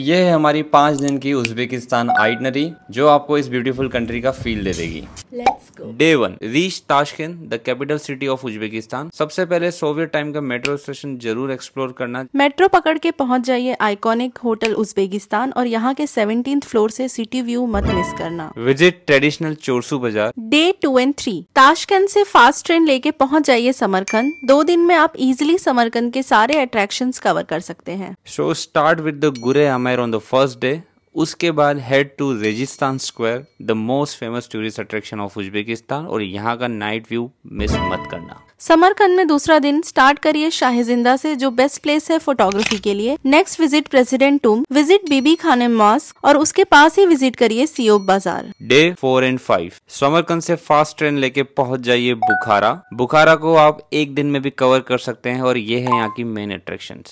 ये है हमारी पाँच दिन की उज्बेकिस्तान आइटनरी जो आपको इस ब्यूटीफुल कंट्री का फील दे देगी day one reach Tashkent the capital city of Uzbekistan सबसे पहले सोवियत टाइम का मेट्रो स्टेशन जरूर एक्सप्लोर करना मेट्रो पकड़ के पहुंच जाइए आइकॉनिक होटल उज्बेकिस्तान और यहाँ के सेवनटीन फ्लोर से सिटी व्यू मत मिस करना विजिट ट्रेडिशनल चोरसू बाजार day two and three Tashkent से फास्ट ट्रेन लेके पहुँच जाइए समरकंद दो दिन में आप इजिली समरकंद के सारे अट्रैक्शन कवर कर सकते हैं so start with the Gur Kashmir on the first day. उसके बाद head to Registan square the most famous tourist attraction of Uzbekistan और यहाँ का नाइट व्यू मिस मत करना समरकंद में दूसरा दिन स्टार्ट करिए शाह जिंदा से जो बेस्ट प्लेस है फोटोग्राफी के लिए next visit president tomb visit Bibi Khanum mosque और उसके पास ही विजिट करिए सीओ बाजार day four and five Samarkand से फास्ट ट्रेन लेके पहुंच जाइए बुखारा बुखारा को आप एक दिन में भी कवर कर सकते हैं और ये है यहाँ की मेन अट्रैक्शन